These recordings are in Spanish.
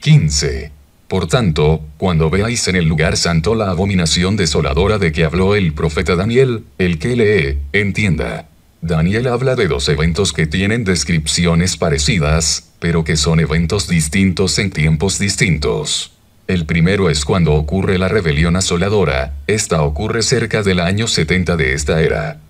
15. Por tanto, cuando veáis en el lugar santo la abominación desoladora de que habló el profeta Daniel, el que lee, entienda. Daniel habla de dos eventos que tienen descripciones parecidas, pero que son eventos distintos en tiempos distintos. El primero es cuando ocurre la rebelión asoladora, esta ocurre cerca del año 70 de esta era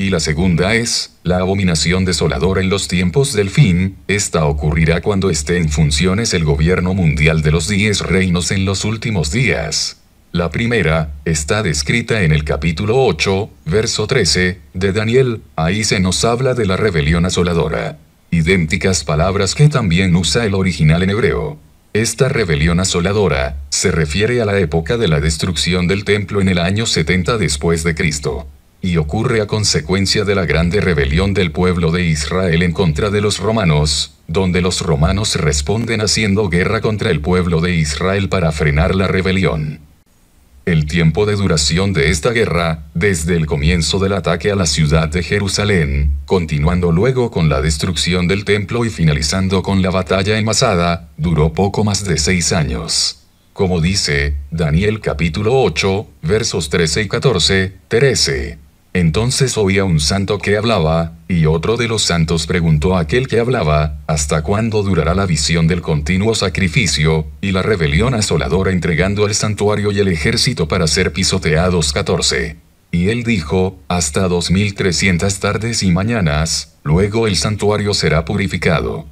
y la segunda es, la abominación desoladora en los tiempos del fin, esta ocurrirá cuando esté en funciones el gobierno mundial de los diez reinos en los últimos días. La primera, está descrita en el capítulo 8, verso 13, de Daniel, ahí se nos habla de la rebelión asoladora. Idénticas palabras que también usa el original en hebreo. Esta rebelión asoladora, se refiere a la época de la destrucción del templo en el año 70 después de Cristo y ocurre a consecuencia de la grande rebelión del pueblo de Israel en contra de los romanos, donde los romanos responden haciendo guerra contra el pueblo de Israel para frenar la rebelión. El tiempo de duración de esta guerra, desde el comienzo del ataque a la ciudad de Jerusalén, continuando luego con la destrucción del templo y finalizando con la batalla en Masada, duró poco más de seis años. Como dice Daniel capítulo 8, versos 13 y 14, 13. Entonces oía un santo que hablaba, y otro de los santos preguntó a aquel que hablaba, ¿hasta cuándo durará la visión del continuo sacrificio, y la rebelión asoladora entregando al santuario y el ejército para ser pisoteados 14? Y él dijo, hasta 2300 tardes y mañanas, luego el santuario será purificado.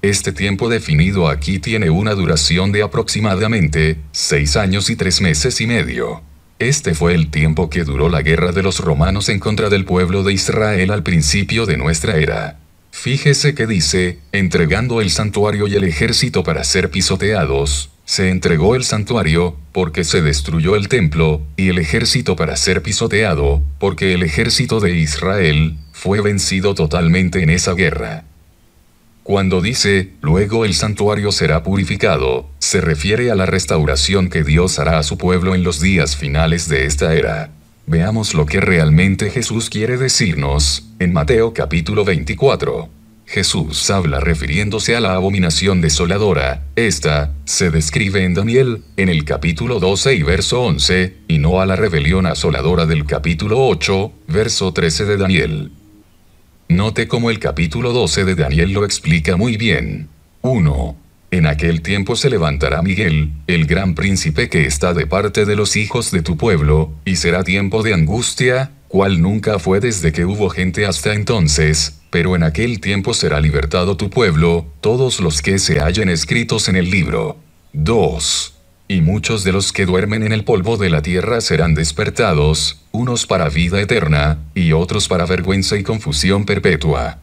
Este tiempo definido aquí tiene una duración de aproximadamente seis años y tres meses y medio. Este fue el tiempo que duró la guerra de los romanos en contra del pueblo de Israel al principio de nuestra era. Fíjese que dice, entregando el santuario y el ejército para ser pisoteados, se entregó el santuario, porque se destruyó el templo, y el ejército para ser pisoteado, porque el ejército de Israel fue vencido totalmente en esa guerra. Cuando dice, luego el santuario será purificado, se refiere a la restauración que Dios hará a su pueblo en los días finales de esta era. Veamos lo que realmente Jesús quiere decirnos en Mateo capítulo 24. Jesús habla refiriéndose a la abominación desoladora. Esta se describe en Daniel, en el capítulo 12 y verso 11, y no a la rebelión asoladora del capítulo 8, verso 13 de Daniel. Note como el capítulo 12 de Daniel lo explica muy bien. 1. En aquel tiempo se levantará Miguel, el gran príncipe que está de parte de los hijos de tu pueblo, y será tiempo de angustia, cual nunca fue desde que hubo gente hasta entonces, pero en aquel tiempo será libertado tu pueblo, todos los que se hallen escritos en el libro. 2. Y muchos de los que duermen en el polvo de la tierra serán despertados, unos para vida eterna, y otros para vergüenza y confusión perpetua.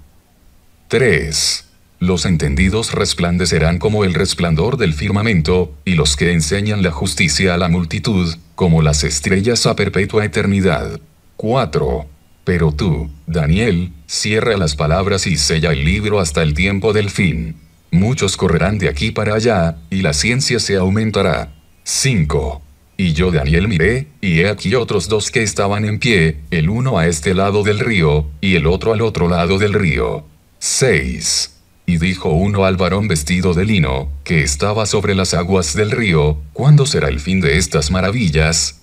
3. Los entendidos resplandecerán como el resplandor del firmamento, y los que enseñan la justicia a la multitud, como las estrellas a perpetua eternidad. 4. Pero tú, Daniel, cierra las palabras y sella el libro hasta el tiempo del fin. Muchos correrán de aquí para allá, y la ciencia se aumentará. 5. Y yo Daniel miré, y he aquí otros dos que estaban en pie, el uno a este lado del río, y el otro al otro lado del río. 6. Y dijo uno al varón vestido de lino, que estaba sobre las aguas del río, ¿cuándo será el fin de estas maravillas?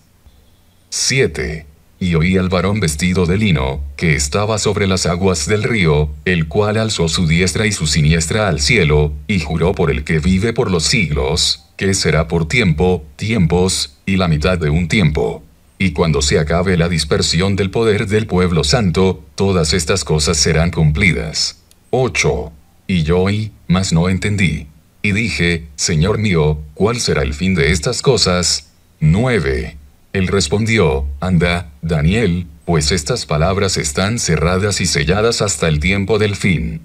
7 y oí al varón vestido de lino, que estaba sobre las aguas del río, el cual alzó su diestra y su siniestra al cielo, y juró por el que vive por los siglos, que será por tiempo, tiempos, y la mitad de un tiempo. Y cuando se acabe la dispersión del poder del pueblo santo, todas estas cosas serán cumplidas. 8. Y yo oí, mas no entendí. Y dije, Señor mío, ¿cuál será el fin de estas cosas? 9. Él respondió, Anda, Daniel, pues estas palabras están cerradas y selladas hasta el tiempo del fin.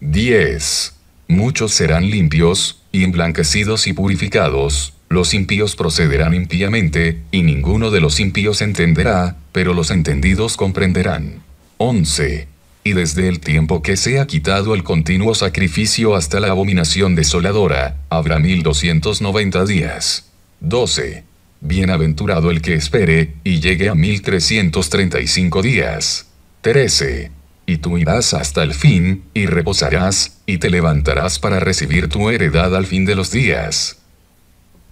10. Muchos serán limpios, y emblanquecidos y purificados, los impíos procederán impíamente, y ninguno de los impíos entenderá, pero los entendidos comprenderán. 11. Y desde el tiempo que sea quitado el continuo sacrificio hasta la abominación desoladora, habrá 1290 días. 12. Bienaventurado el que espere y llegue a 1335 días. 13. Y tú irás hasta el fin, y reposarás, y te levantarás para recibir tu heredad al fin de los días.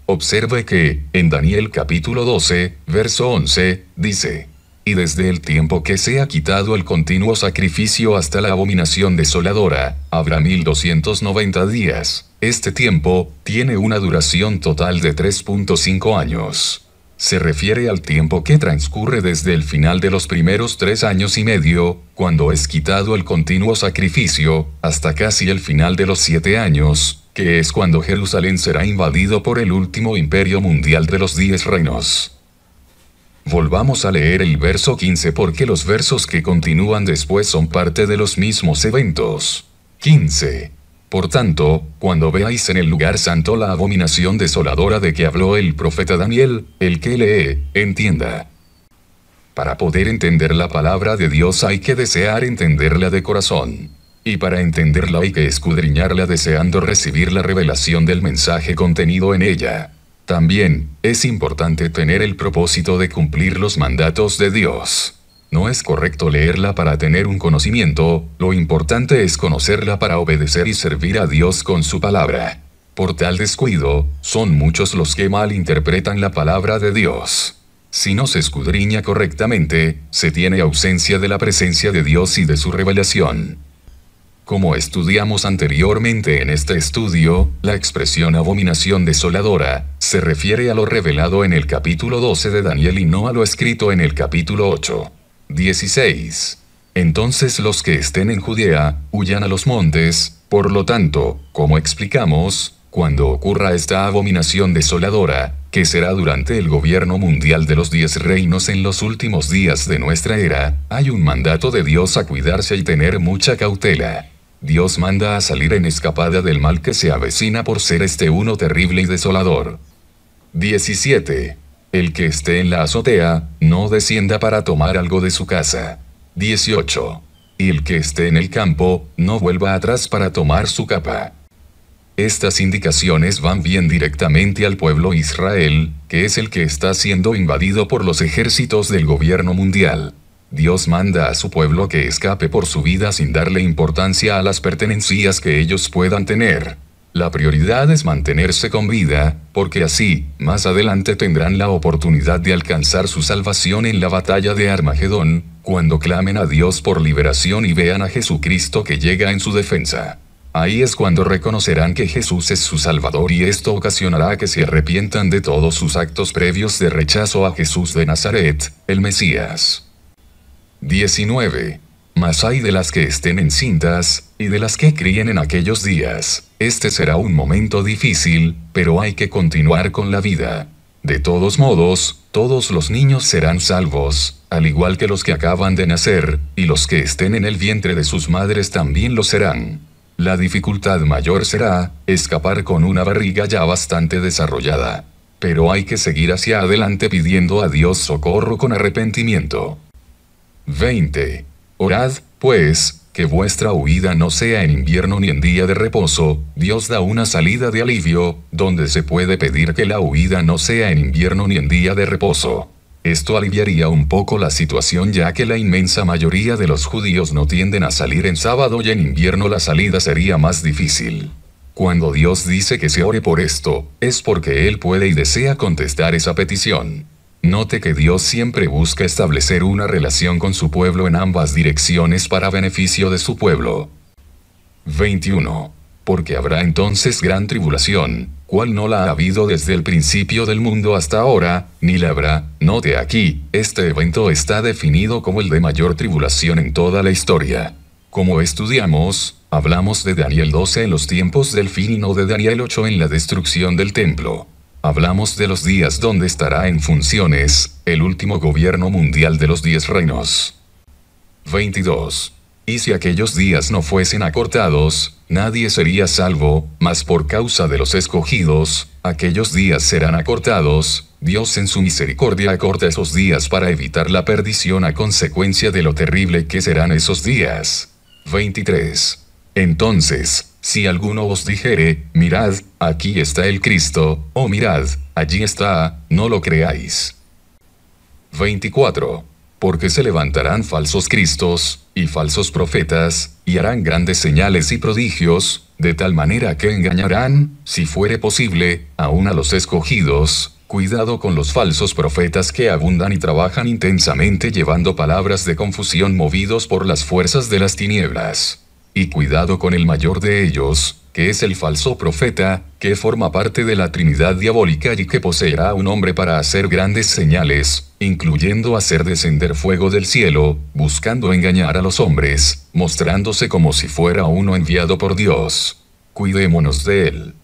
Observe que, en Daniel capítulo 12, verso 11, dice, y desde el tiempo que se ha quitado el continuo sacrificio hasta la abominación desoladora, habrá 1290 días. Este tiempo tiene una duración total de 3.5 años. Se refiere al tiempo que transcurre desde el final de los primeros tres años y medio, cuando es quitado el continuo sacrificio, hasta casi el final de los siete años, que es cuando Jerusalén será invadido por el último imperio mundial de los diez reinos. Volvamos a leer el verso 15 porque los versos que continúan después son parte de los mismos eventos. 15. Por tanto, cuando veáis en el lugar santo la abominación desoladora de que habló el profeta Daniel, el que lee, entienda. Para poder entender la palabra de Dios hay que desear entenderla de corazón. Y para entenderla hay que escudriñarla deseando recibir la revelación del mensaje contenido en ella. También, es importante tener el propósito de cumplir los mandatos de Dios. No es correcto leerla para tener un conocimiento, lo importante es conocerla para obedecer y servir a Dios con su palabra. Por tal descuido, son muchos los que malinterpretan la palabra de Dios. Si no se escudriña correctamente, se tiene ausencia de la presencia de Dios y de su revelación. Como estudiamos anteriormente en este estudio, la expresión abominación desoladora se refiere a lo revelado en el capítulo 12 de Daniel y no a lo escrito en el capítulo 8. 16. Entonces los que estén en Judea huyan a los montes, por lo tanto, como explicamos, cuando ocurra esta abominación desoladora, que será durante el gobierno mundial de los diez reinos en los últimos días de nuestra era, hay un mandato de Dios a cuidarse y tener mucha cautela. Dios manda a salir en escapada del mal que se avecina por ser este uno terrible y desolador. 17. El que esté en la azotea, no descienda para tomar algo de su casa. 18. Y el que esté en el campo, no vuelva atrás para tomar su capa. Estas indicaciones van bien directamente al pueblo Israel, que es el que está siendo invadido por los ejércitos del gobierno mundial. Dios manda a su pueblo que escape por su vida sin darle importancia a las pertenencias que ellos puedan tener. La prioridad es mantenerse con vida, porque así, más adelante tendrán la oportunidad de alcanzar su salvación en la batalla de Armagedón, cuando clamen a Dios por liberación y vean a Jesucristo que llega en su defensa. Ahí es cuando reconocerán que Jesús es su Salvador y esto ocasionará que se arrepientan de todos sus actos previos de rechazo a Jesús de Nazaret, el Mesías. 19. Mas hay de las que estén encintas, y de las que críen en aquellos días este será un momento difícil, pero hay que continuar con la vida. De todos modos, todos los niños serán salvos, al igual que los que acaban de nacer, y los que estén en el vientre de sus madres también lo serán. La dificultad mayor será escapar con una barriga ya bastante desarrollada. Pero hay que seguir hacia adelante pidiendo a Dios socorro con arrepentimiento. 20. Orad, pues, que vuestra huida no sea en invierno ni en día de reposo, Dios da una salida de alivio, donde se puede pedir que la huida no sea en invierno ni en día de reposo. Esto aliviaría un poco la situación ya que la inmensa mayoría de los judíos no tienden a salir en sábado y en invierno la salida sería más difícil. Cuando Dios dice que se ore por esto, es porque Él puede y desea contestar esa petición. Note que Dios siempre busca establecer una relación con su pueblo en ambas direcciones para beneficio de su pueblo. 21. Porque habrá entonces gran tribulación, cual no la ha habido desde el principio del mundo hasta ahora, ni la habrá. Note aquí, este evento está definido como el de mayor tribulación en toda la historia. Como estudiamos, hablamos de Daniel 12 en los tiempos del fin no de Daniel 8 en la destrucción del templo. Hablamos de los días donde estará en funciones el último gobierno mundial de los diez reinos. 22. Y si aquellos días no fuesen acortados, nadie sería salvo, mas por causa de los escogidos, aquellos días serán acortados, Dios en su misericordia acorta esos días para evitar la perdición a consecuencia de lo terrible que serán esos días. 23. Entonces, si alguno os dijere, mirad, aquí está el Cristo, o mirad, allí está, no lo creáis. 24. Porque se levantarán falsos Cristos, y falsos profetas, y harán grandes señales y prodigios, de tal manera que engañarán, si fuere posible, aún a los escogidos. Cuidado con los falsos profetas que abundan y trabajan intensamente llevando palabras de confusión movidos por las fuerzas de las tinieblas y cuidado con el mayor de ellos, que es el falso profeta, que forma parte de la Trinidad diabólica y que poseerá un hombre para hacer grandes señales, incluyendo hacer descender fuego del cielo, buscando engañar a los hombres, mostrándose como si fuera uno enviado por Dios. Cuidémonos de él.